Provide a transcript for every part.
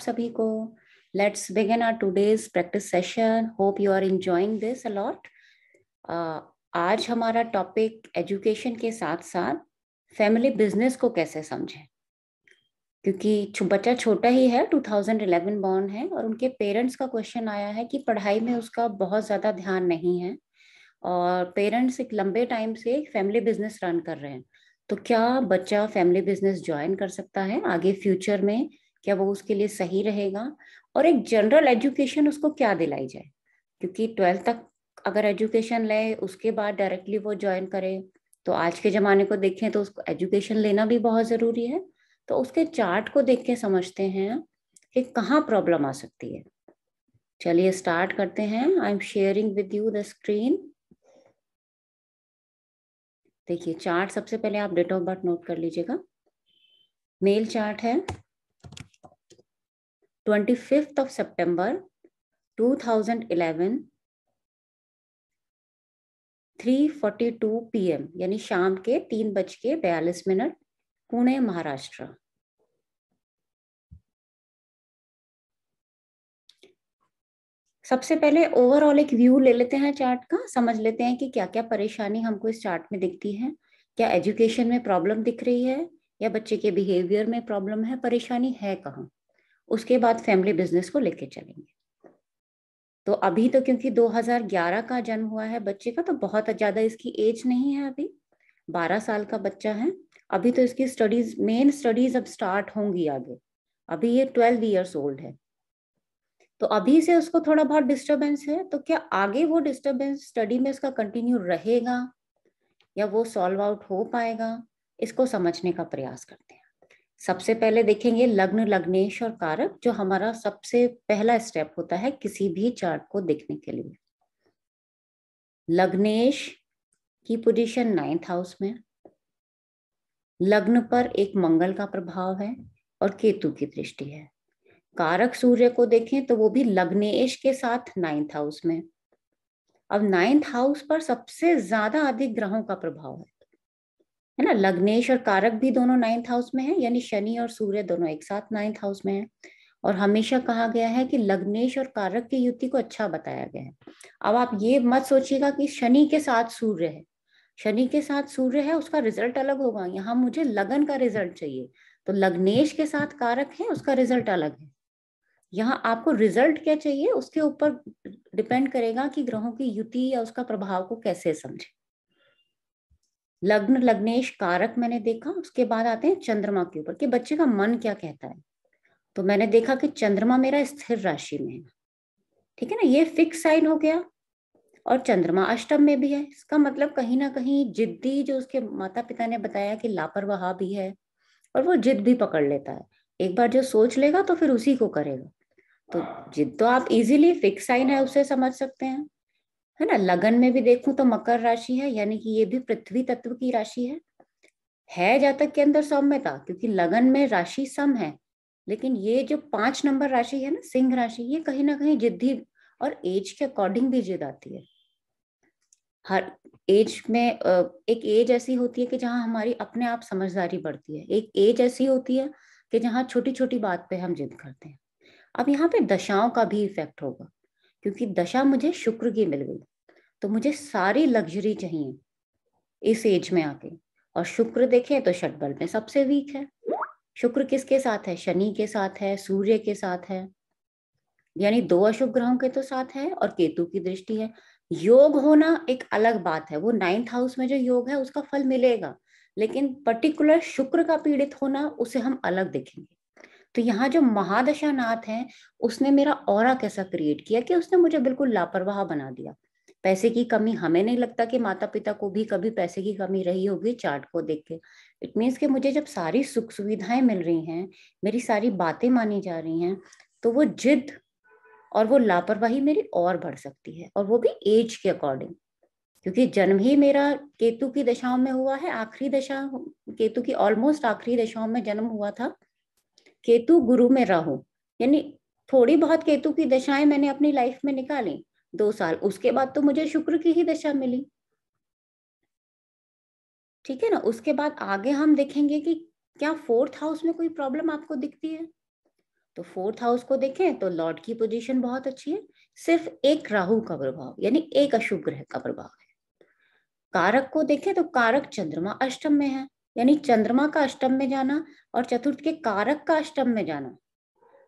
सभी को let's begin our today's practice session hope you are enjoying this a lot आज हमारा टॉपिक एजुकेशन के साथ साथ फैमिली बिजनेस को कैसे समझें क्योंकि बच्चा छोटा ही है 2011 बॉर्न है और उनके पेरेंट्स का क्वेश्चन आया है कि पढ़ाई में उसका बहुत ज़्यादा ध्यान नहीं है और पेरेंट्स एक लंबे टाइम से फैमिली बिजनेस रन कर रहे हैं तो क्या बच्चा फैमिली बिजनेस ज्वाइन कर सकता है आगे फ्यूचर में क्या वो उसके लिए सही रहेगा और एक जनरल एजुकेशन उसको क्या दिलाई जाए क्योंकि ट्वेल्थ तक अगर एजुकेशन ले उसके बाद डायरेक्टली वो ज्वाइन करे तो आज के ज़माने को देखें तो उसको एजुकेशन लेना भी बहुत ज़रूरी है तो उसके चार्ट को देख के समझते हैं कि कहाँ प्रॉब्लम आ सकती है चलिए स्टार्ट करते हैं I am sharing with you the screen देखिए चार्ट सबसे पहले आप डेट ऑफ बर्थ नोट कर लीजिएगा मेल चार्ट है 25th of September 2011 3:42 पीएम यानी शाम के तीन बज के बयालीस मिनट पुणे महाराष्ट्र सबसे पहले ओवरऑल एक व्यू ले लेते हैं चार्ट का समझ लेते हैं कि क्या क्या परेशानी हमको इस चार्ट में दिखती है क्या एजुकेशन में प्रॉब्लम दिख रही है या बच्चे के बिहेवियर में प्रॉब्लम है परेशानी है कहाँ उसके बाद फैमिली बिजनेस को लेके चलेंगे तो अभी तो क्योंकि 2011 का जन्म हुआ है बच्चे का तो बहुत ज़्यादा इसकी एज नहीं है अभी 12 साल का बच्चा है अभी तो इसकी स्टडीज मेन स्टडीज अब स्टार्ट होंगी आगे अभी ये 12 इयर्स ओल्ड है तो अभी से उसको थोड़ा बहुत डिस्टरबेंस है तो क्या आगे वो डिस्टरबेंस स्टडी में उसका कंटिन्यू रहेगा या वो सॉल्व आउट हो पाएगा इसको समझने का प्रयास करते हैं सबसे पहले देखेंगे लग्न लग्नेश और कारक जो हमारा सबसे पहला स्टेप होता है किसी भी चार्ट को देखने के लिए लग्नेश की पोजीशन नाइन्थ हाउस में लग्न पर एक मंगल का प्रभाव है और केतु की दृष्टि है कारक सूर्य को देखें तो वो भी लग्नेश के साथ नाइन्थ हाउस में अब नाइन्थ हाउस पर सबसे ज्यादा अधिक ग्रहों का प्रभाव है है ना लग्नेश और कारक भी दोनों नाइन्थ हाउस में है यानी शनि और सूर्य दोनों एक साथ नाइन्थ हाउस में है और हमेशा कहा गया है कि लग्नेश और कारक की युति को अच्छा बताया गया है अब आप ये मत सोचिएगा कि शनि के साथ सूर्य है शनि के साथ सूर्य है उसका रिजल्ट अलग होगा यहाँ मुझे लगन का रिजल्ट चाहिए तो लग्नेश के साथ कारक है उसका रिजल्ट अलग है यहाँ आपको रिजल्ट क्या चाहिए उसके ऊपर डिपेंड करेगा कि ग्रहों की युति या उसका प्रभाव को कैसे समझे लग्न लग्नेश कारक मैंने देखा उसके बाद आते हैं चंद्रमा के ऊपर कि बच्चे का मन क्या कहता है तो मैंने देखा कि चंद्रमा मेरा स्थिर राशि में है ठीक है ना ये फिक्स साइन हो गया और चंद्रमा अष्टम में भी है इसका मतलब कहीं ना कहीं जिद्दी जो उसके माता पिता ने बताया कि लापरवाह भी है और वो जिद भी पकड़ लेता है एक बार जो सोच लेगा तो फिर उसी को करेगा तो जिद तो आप इजीली फिक्स साइन है उसे समझ सकते हैं है ना लगन में भी देखूं तो मकर राशि है यानी कि ये भी पृथ्वी तत्व की राशि है है जातक के अंदर सौम्यता क्योंकि लगन में राशि सम है लेकिन ये जो पांच नंबर राशि है ना सिंह राशि ये कहीं ना कहीं जिद्दी और एज के अकॉर्डिंग भी जिद आती है हर एज में एक एज ऐसी होती है कि जहाँ हमारी अपने आप समझदारी बढ़ती है एक एज ऐसी होती है कि जहाँ छोटी छोटी बात पे हम जिद करते हैं अब यहाँ पे दशाओं का भी इफेक्ट होगा क्योंकि दशा मुझे शुक्र की मिल गई तो मुझे सारी लग्जरी चाहिए इस एज में आके और शुक्र देखे तो बल में सबसे वीक है शुक्र किसके साथ है शनि के साथ है सूर्य के साथ है यानी दो अशुभ ग्रहों के तो साथ है और केतु की दृष्टि है योग होना एक अलग बात है वो नाइन्थ हाउस में जो योग है उसका फल मिलेगा लेकिन पर्टिकुलर शुक्र का पीड़ित होना उसे हम अलग देखेंगे तो यहाँ जो महादशानाथ है उसने मेरा और कैसा क्रिएट किया कि उसने मुझे बिल्कुल लापरवाह बना दिया पैसे की कमी हमें नहीं लगता कि माता पिता को भी कभी पैसे की कमी रही होगी चार्ट को देख के इट मीन्स कि मुझे जब सारी सुख सुविधाएं मिल रही हैं मेरी सारी बातें मानी जा रही हैं तो वो जिद और वो लापरवाही मेरी और बढ़ सकती है और वो भी एज के अकॉर्डिंग क्योंकि जन्म ही मेरा केतु की दशाओं में हुआ है आखिरी दशा केतु की ऑलमोस्ट आखिरी दशाओं में जन्म हुआ था केतु गुरु में राहु यानी थोड़ी बहुत केतु की दशाएं मैंने अपनी लाइफ में निकाली दो साल उसके बाद तो मुझे शुक्र की ही दशा मिली ठीक है ना उसके बाद आगे हम देखेंगे कि क्या फोर्थ हाउस में कोई प्रॉब्लम आपको दिखती है तो फोर्थ हाउस को देखें तो लॉर्ड की पोजीशन बहुत अच्छी है सिर्फ एक राहु का प्रभाव यानी एक अशुभ ग्रह का प्रभाव है कारक को देखें तो कारक चंद्रमा अष्टम में है यानी चंद्रमा का अष्टम में जाना और चतुर्थ के कारक का अष्टम में जाना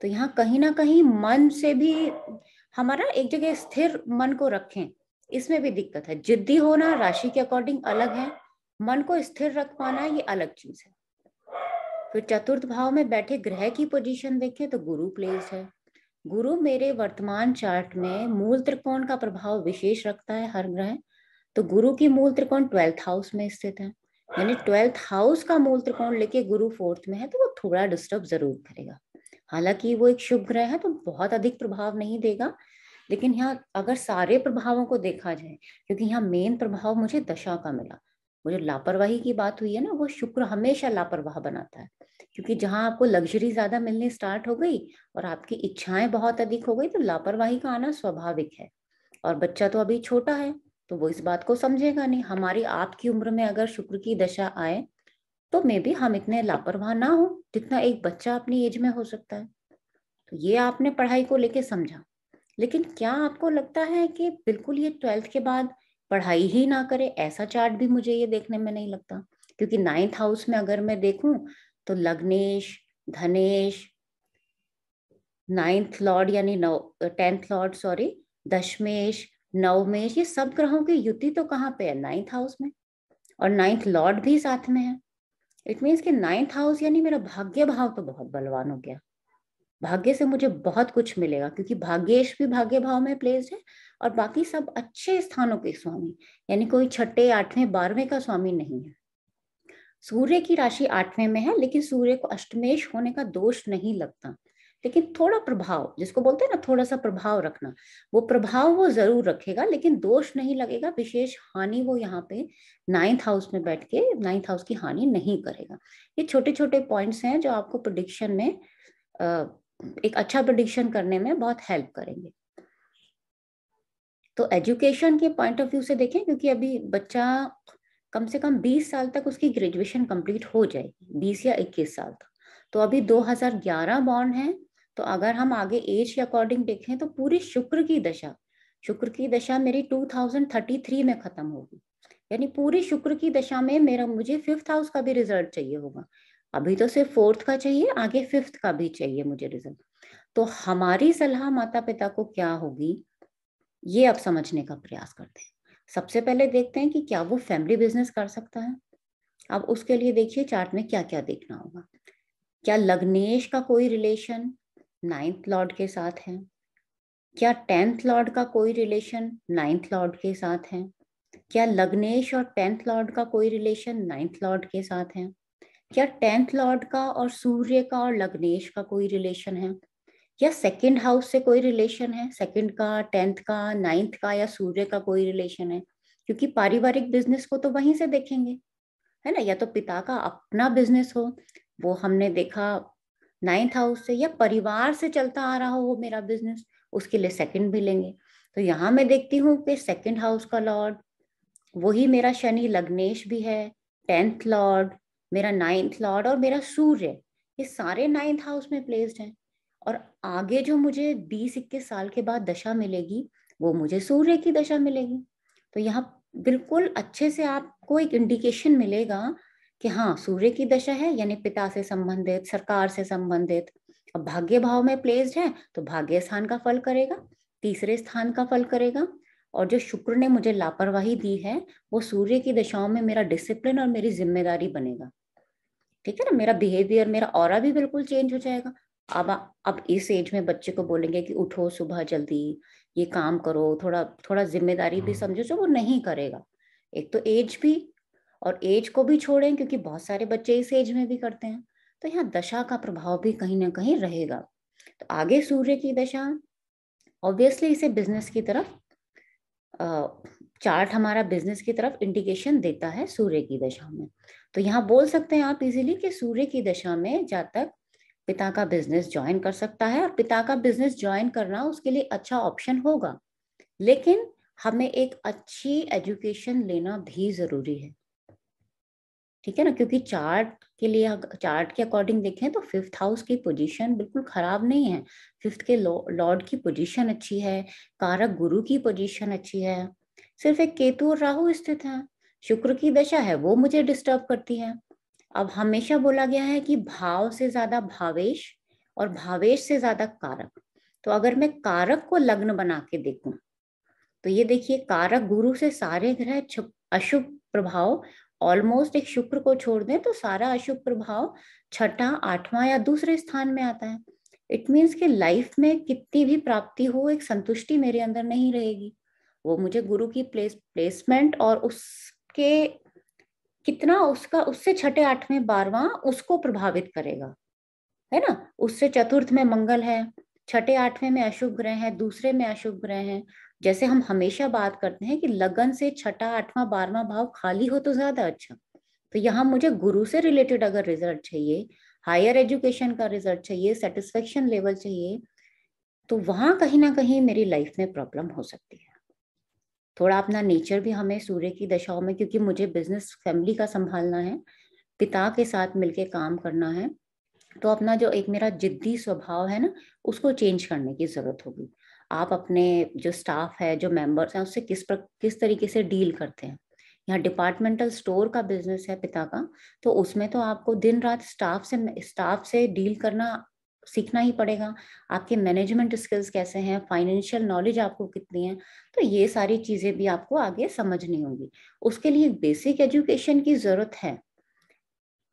तो यहाँ कहीं ना कहीं मन से भी हमारा एक जगह स्थिर मन को रखें इसमें भी दिक्कत है जिद्दी होना राशि के अकॉर्डिंग अलग है मन को स्थिर रख पाना ये अलग चीज है फिर चतुर्थ भाव में बैठे ग्रह की पोजीशन देखें तो गुरु प्लेस है गुरु मेरे वर्तमान चार्ट में मूल त्रिकोण का प्रभाव विशेष रखता है हर ग्रह तो गुरु की मूल त्रिकोण ट्वेल्थ हाउस में स्थित है यानी ट्वेल्थ हाउस का मूल त्रिकोण लेके गुरु फोर्थ में है तो वो थोड़ा डिस्टर्ब जरूर करेगा हालांकि वो एक शुभ ग्रह है तो बहुत अधिक प्रभाव नहीं देगा लेकिन यहाँ अगर सारे प्रभावों को देखा जाए क्योंकि यहाँ मेन प्रभाव मुझे दशा का मिला वो जो लापरवाही की बात हुई है ना वो शुक्र हमेशा लापरवाह बनाता है क्योंकि जहाँ आपको लग्जरी ज्यादा मिलनी स्टार्ट हो गई और आपकी इच्छाएं बहुत अधिक हो गई तो लापरवाही का आना स्वाभाविक है और बच्चा तो अभी छोटा है तो वो इस बात को समझेगा नहीं हमारी आपकी उम्र में अगर शुक्र की दशा आए तो मे भी हम इतने लापरवाह ना हो जितना एक बच्चा अपनी एज में हो सकता है तो ये आपने पढ़ाई को लेके समझा लेकिन क्या आपको लगता है कि बिल्कुल ये ट्वेल्थ के बाद पढ़ाई ही ना करे ऐसा चार्ट भी मुझे ये देखने में नहीं लगता क्योंकि नाइन्थ हाउस में अगर मैं देखूं तो लग्नेश धनेश नाइन्थ लॉर्ड यानी नौ टेंथ लॉर्ड सॉरी दशमेश नवमेश ये सब ग्रहों की युति तो कहाँ पे है नाइन्थ हाउस में और नाइन्थ लॉर्ड भी साथ में है इट मीन्स कि नाइन्थ हाउस यानी मेरा भाग्य भाव तो बहुत बलवान हो गया भाग्य से मुझे बहुत कुछ मिलेगा क्योंकि भाग्येश भी भाग्य भाव में प्लेस्ड है और बाकी सब अच्छे स्थानों के स्वामी यानी कोई छठे आठवें बारहवें का स्वामी नहीं है सूर्य की राशि आठवें में है लेकिन सूर्य को अष्टमेश होने का दोष नहीं लगता लेकिन थोड़ा प्रभाव जिसको बोलते हैं ना थोड़ा सा प्रभाव रखना वो प्रभाव वो जरूर रखेगा लेकिन दोष नहीं लगेगा विशेष हानि वो यहाँ पे नाइन्थ हाउस में बैठ के नाइन्थ हाउस की हानि नहीं करेगा ये छोटे छोटे पॉइंट्स हैं जो आपको प्रोडिक्शन में एक अच्छा प्रोडिक्शन करने में बहुत हेल्प करेंगे तो एजुकेशन के पॉइंट ऑफ व्यू से देखें क्योंकि अभी बच्चा कम से कम 20 साल तक उसकी ग्रेजुएशन कंप्लीट हो जाएगी 20 या 21 साल तक तो अभी 2011 बॉन्ड है तो अगर हम आगे एज के अकॉर्डिंग देखें तो पूरी शुक्र की दशा शुक्र की दशा मेरी 2033 में खत्म होगी यानी पूरी शुक्र की दशा में मेरा मुझे फिफ्थ हाउस का भी रिजल्ट चाहिए होगा अभी तो सिर्फ फोर्थ का चाहिए आगे फिफ्थ का भी चाहिए मुझे रिजल्ट तो हमारी सलाह माता पिता को क्या होगी ये आप समझने का प्रयास करते हैं सबसे पहले देखते हैं कि क्या वो फैमिली बिजनेस कर सकता है अब उसके लिए देखिए चार्ट में क्या क्या देखना होगा क्या लग्नेश का कोई रिलेशन नाइन्थ लॉर्ड के साथ है क्या टेंथ लॉर्ड का कोई रिलेशन नाइन्थ लॉर्ड के साथ है क्या लग्नेश और टेंथ लॉर्ड का कोई रिलेशन नाइन्थ लॉर्ड के साथ है क्या टेंथ लॉर्ड का और सूर्य का और लग्नेश का कोई रिलेशन है क्या सेकंड हाउस से कोई रिलेशन है सेकंड का टेंथ का नाइन्थ का या सूर्य का कोई रिलेशन है क्योंकि पारिवारिक बिजनेस को तो वहीं से देखेंगे है ना या तो पिता का अपना बिजनेस हो वो हमने देखा नाइन्थ हाउस से या परिवार से चलता आ रहा हो मेरा बिजनेस उसके लिए सेकंड भी लेंगे तो यहाँ मैं देखती हूँ कि सेकंड हाउस का लॉर्ड वही मेरा शनि लग्नेश भी है टेंथ लॉर्ड मेरा नाइन्थ लॉर्ड और मेरा सूर्य ये सारे नाइन्थ हाउस में प्लेस्ड हैं और आगे जो मुझे बीस इक्कीस साल के बाद दशा मिलेगी वो मुझे सूर्य की दशा मिलेगी तो यहाँ बिल्कुल अच्छे से आपको एक इंडिकेशन मिलेगा कि हाँ सूर्य की दशा है यानी पिता से संबंधित सरकार से संबंधित अब भाग्य भाव में प्लेस्ड है तो भाग्य स्थान का फल करेगा तीसरे स्थान का फल करेगा और जो शुक्र ने मुझे लापरवाही दी है वो सूर्य की दशाओं में मेरा डिसिप्लिन और मेरी जिम्मेदारी बनेगा ठीक है ना मेरा बिहेवियर मेरा और भी बिल्कुल चेंज हो जाएगा अब अब इस एज में बच्चे को बोलेंगे कि उठो सुबह जल्दी ये काम करो थोड़ा थोड़ा जिम्मेदारी भी हाँ। समझो जो वो नहीं करेगा एक तो एज भी और एज को भी छोड़ें क्योंकि बहुत सारे बच्चे इस एज में भी करते हैं तो यहाँ दशा का प्रभाव भी कहीं ना कहीं रहेगा तो आगे सूर्य की दशा ऑब्वियसली इसे बिजनेस की तरफ चार्ट हमारा बिजनेस की तरफ इंडिकेशन देता है सूर्य की दशा में तो यहाँ बोल सकते हैं आप इजीली कि सूर्य की दशा में जातक पिता का बिजनेस ज्वाइन कर सकता है और पिता का बिजनेस ज्वाइन करना उसके लिए अच्छा ऑप्शन होगा लेकिन हमें एक अच्छी एजुकेशन लेना भी जरूरी है ठीक है ना क्योंकि चार्ट के लिए चार्ट के अकॉर्डिंग देखें तो फिफ्थ हाउस की पोजीशन बिल्कुल खराब नहीं है फिफ्थ के लॉर्ड की पोजीशन अच्छी है कारक गुरु की पोजीशन अच्छी है सिर्फ एक केतु और राहु स्थित है शुक्र की दशा है वो मुझे डिस्टर्ब करती है अब हमेशा बोला गया है कि भाव से ज्यादा भावेश और भावेश से ज्यादा कारक तो अगर मैं कारक को लग्न बना के देखूं तो ये देखिए कारक गुरु से सारे ग्रह अशुभ प्रभाव ऑलमोस्ट एक शुक्र को छोड़ दें तो सारा अशुभ प्रभाव छठा आठवां या दूसरे स्थान में आता है इट मीन्स कि लाइफ में कितनी भी प्राप्ति हो एक संतुष्टि मेरे अंदर नहीं रहेगी वो मुझे गुरु की प्लेस प्लेसमेंट और उसके कितना उसका उससे छठे आठवें बारवा उसको प्रभावित करेगा है ना उससे चतुर्थ में मंगल है छठे आठवें में अशुभ ग्रह है दूसरे में अशुभ ग्रह है जैसे हम हमेशा बात करते हैं कि लगन से छठा आठवां बारवा भाव खाली हो तो ज्यादा अच्छा तो यहाँ मुझे गुरु से रिलेटेड अगर रिजल्ट चाहिए हायर एजुकेशन का रिजल्ट चाहिए सेटिस्फेक्शन लेवल चाहिए तो वहां कहीं ना कहीं मेरी लाइफ में प्रॉब्लम हो सकती है थोड़ा अपना नेचर भी हमें सूर्य की दशाओं में क्योंकि मुझे बिजनेस फैमिली का संभालना है पिता के साथ मिलके काम करना है तो अपना जो एक मेरा जिद्दी स्वभाव है ना उसको चेंज करने की जरूरत होगी आप अपने जो स्टाफ है जो मेंबर्स हैं उससे किस पर किस तरीके से डील करते हैं यहाँ डिपार्टमेंटल स्टोर का बिजनेस है पिता का तो उसमें तो आपको दिन रात स्टाफ से स्टाफ से डील करना सीखना ही पड़ेगा आपके मैनेजमेंट स्किल्स कैसे हैं फाइनेंशियल नॉलेज आपको कितनी है तो ये सारी चीज़ें भी आपको आगे समझनी होंगी उसके लिए बेसिक एजुकेशन की ज़रूरत है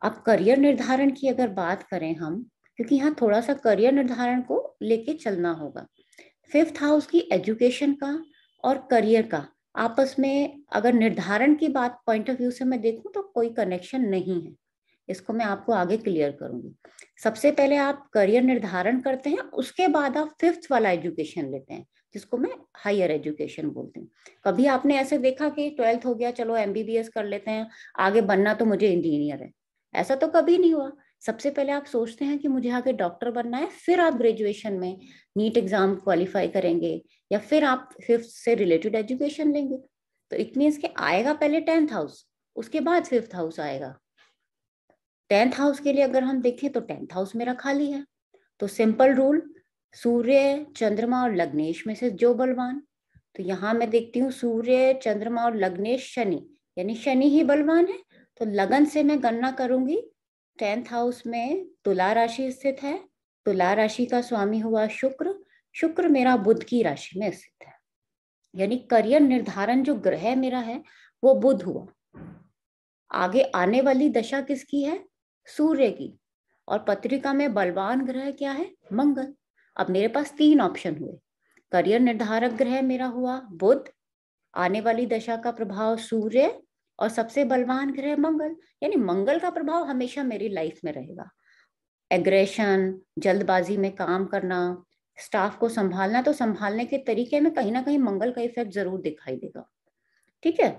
अब करियर निर्धारण की अगर बात करें हम क्योंकि यहाँ थोड़ा सा करियर निर्धारण को लेके चलना होगा फिफ्थ हाउस की एजुकेशन का और करियर का आपस में अगर निर्धारण की बात पॉइंट ऑफ व्यू से मैं देखूं तो कोई कनेक्शन नहीं है इसको मैं आपको आगे क्लियर करूंगी सबसे पहले आप करियर निर्धारण करते हैं उसके बाद आप फिफ्थ वाला एजुकेशन लेते हैं जिसको मैं हायर एजुकेशन बोलते हैं कभी आपने ऐसे देखा कि ट्वेल्थ हो गया चलो एमबीबीएस कर लेते हैं आगे बनना तो मुझे इंजीनियर है ऐसा तो कभी नहीं हुआ सबसे पहले आप सोचते हैं कि मुझे आगे डॉक्टर बनना है फिर आप ग्रेजुएशन में नीट एग्जाम क्वालिफाई करेंगे या फिर आप फिफ्थ से रिलेटेड एजुकेशन लेंगे तो इट मीन्स आएगा पहले टेंथ हाउस उसके बाद फिफ्थ हाउस आएगा टेंथ हाउस के लिए अगर हम देखें तो टेंथ हाउस मेरा खाली है तो सिंपल रूल सूर्य चंद्रमा और लग्नेश में से जो बलवान तो यहाँ मैं देखती हूँ सूर्य चंद्रमा और लग्नेश शनि यानी शनि ही बलवान है तो लगन से मैं गणना करूंगी टेंथ हाउस में तुला राशि स्थित है तुला राशि का स्वामी हुआ शुक्र शुक्र मेरा बुद्ध की राशि में स्थित है यानी करियर निर्धारण जो ग्रह मेरा है वो बुध हुआ आगे आने वाली दशा किसकी है सूर्य की और पत्रिका में बलवान ग्रह क्या है मंगल अब मेरे पास तीन ऑप्शन हुए करियर निर्धारक ग्रह मेरा हुआ बुध आने वाली दशा का प्रभाव सूर्य और सबसे बलवान ग्रह मंगल यानी मंगल का प्रभाव हमेशा मेरी लाइफ में रहेगा एग्रेशन जल्दबाजी में काम करना स्टाफ को संभालना तो संभालने के तरीके में कहीं ना कहीं मंगल का इफेक्ट जरूर दिखाई देगा ठीक है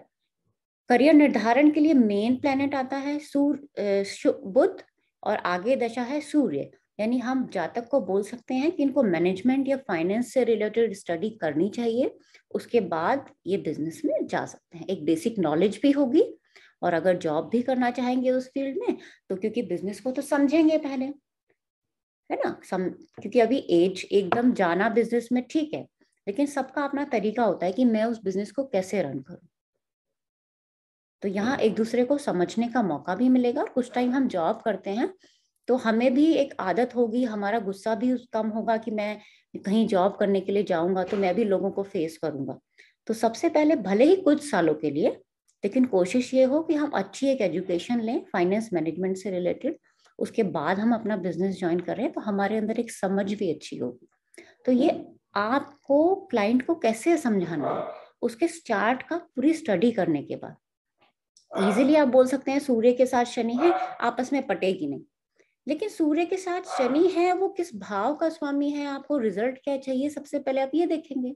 करियर निर्धारण के लिए मेन प्लेनेट आता है सूर्य बुध और आगे दशा है सूर्य यानी हम जातक को बोल सकते हैं कि इनको मैनेजमेंट या फाइनेंस से रिलेटेड स्टडी करनी चाहिए उसके बाद ये बिजनेस में जा सकते हैं एक बेसिक नॉलेज भी होगी और अगर जॉब भी करना चाहेंगे उस फील्ड में तो क्योंकि बिजनेस को तो समझेंगे पहले है ना सम क्योंकि अभी एज एकदम जाना बिजनेस में ठीक है लेकिन सबका अपना तरीका होता है कि मैं उस बिजनेस को कैसे रन करूं तो यहाँ एक दूसरे को समझने का मौका भी मिलेगा और कुछ टाइम हम जॉब करते हैं तो हमें भी एक आदत होगी हमारा गुस्सा भी कम होगा कि मैं कहीं जॉब करने के लिए जाऊंगा तो मैं भी लोगों को फेस करूंगा तो सबसे पहले भले ही कुछ सालों के लिए लेकिन कोशिश ये हो कि हम अच्छी एक एजुकेशन लें फाइनेंस मैनेजमेंट से रिलेटेड उसके बाद हम अपना बिजनेस ज्वाइन करें तो हमारे अंदर एक समझ भी अच्छी होगी तो ये आपको क्लाइंट को कैसे समझाना है उसके स्टार्ट का पूरी स्टडी करने के बाद इजिली आप बोल सकते हैं सूर्य के साथ शनि है आपस में पटेगी नहीं लेकिन सूर्य के साथ शनि है वो किस भाव का स्वामी है आपको रिजल्ट क्या चाहिए सबसे पहले आप ये देखेंगे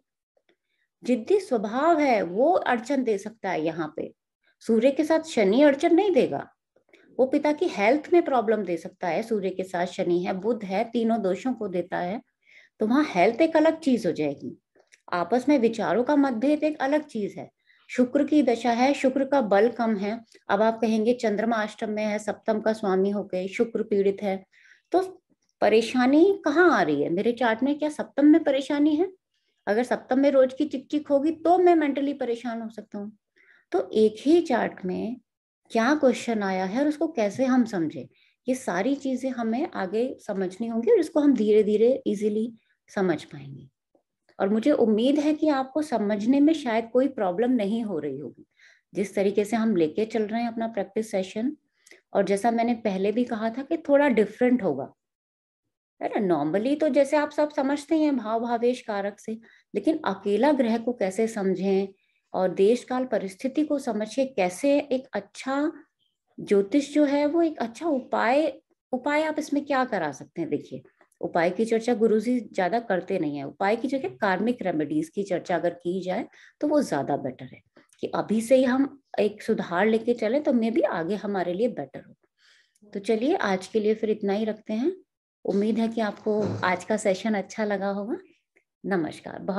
जिद्दी स्वभाव है वो अड़चन दे सकता है यहाँ पे सूर्य के साथ शनि अड़चन नहीं देगा वो पिता की हेल्थ में प्रॉब्लम दे सकता है सूर्य के साथ शनि है बुद्ध है तीनों दोषों को देता है तो वहां हेल्थ एक अलग चीज हो जाएगी आपस में विचारों का मतभेद एक अलग चीज है शुक्र की दशा है शुक्र का बल कम है अब आप कहेंगे चंद्रमा अष्टम में है सप्तम का स्वामी हो गए शुक्र पीड़ित है तो परेशानी कहाँ आ रही है मेरे चार्ट में क्या सप्तम में परेशानी है अगर सप्तम में रोज की चिकचिक होगी तो मैं मेंटली परेशान हो सकता हूँ तो एक ही चार्ट में क्या क्वेश्चन आया है और उसको कैसे हम समझे ये सारी चीजें हमें आगे समझनी होंगी और इसको हम धीरे धीरे इजिली समझ पाएंगे और मुझे उम्मीद है कि आपको समझने में शायद कोई प्रॉब्लम नहीं हो रही होगी जिस तरीके से हम लेके चल रहे हैं अपना प्रैक्टिस सेशन और जैसा मैंने पहले भी कहा था कि थोड़ा डिफरेंट होगा है ना नॉर्मली तो जैसे आप सब समझते हैं भाव भावेश कारक से लेकिन अकेला ग्रह को कैसे समझें और देश काल परिस्थिति को समझे कैसे एक अच्छा ज्योतिष जो है वो एक अच्छा उपाय उपाय आप इसमें क्या करा सकते हैं देखिए उपाय की चर्चा गुरु जी ज्यादा करते नहीं है उपाय की जगह हम्म। कार्मिक रेमेडीज की चर्चा अगर की जाए तो वो ज्यादा बेटर है कि अभी से ही हम एक सुधार लेके चले तो मे भी आगे हमारे लिए बेटर हो तो चलिए आज के लिए फिर इतना ही रखते हैं उम्मीद है कि आपको आज का सेशन अच्छा लगा होगा नमस्कार बहुत